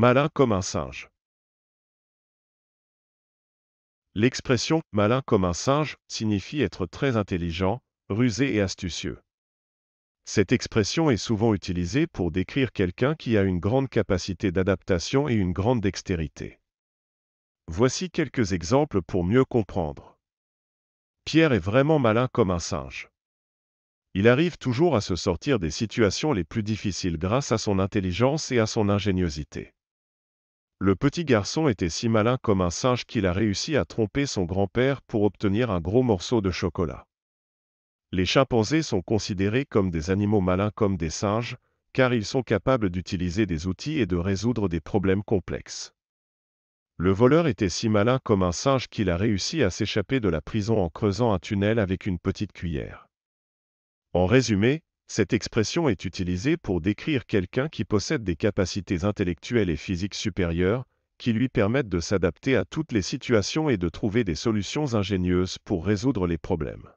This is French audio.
Malin comme un singe. L'expression malin comme un singe signifie être très intelligent, rusé et astucieux. Cette expression est souvent utilisée pour décrire quelqu'un qui a une grande capacité d'adaptation et une grande dextérité. Voici quelques exemples pour mieux comprendre. Pierre est vraiment malin comme un singe. Il arrive toujours à se sortir des situations les plus difficiles grâce à son intelligence et à son ingéniosité. Le petit garçon était si malin comme un singe qu'il a réussi à tromper son grand-père pour obtenir un gros morceau de chocolat. Les chimpanzés sont considérés comme des animaux malins comme des singes, car ils sont capables d'utiliser des outils et de résoudre des problèmes complexes. Le voleur était si malin comme un singe qu'il a réussi à s'échapper de la prison en creusant un tunnel avec une petite cuillère. En résumé, cette expression est utilisée pour décrire quelqu'un qui possède des capacités intellectuelles et physiques supérieures, qui lui permettent de s'adapter à toutes les situations et de trouver des solutions ingénieuses pour résoudre les problèmes.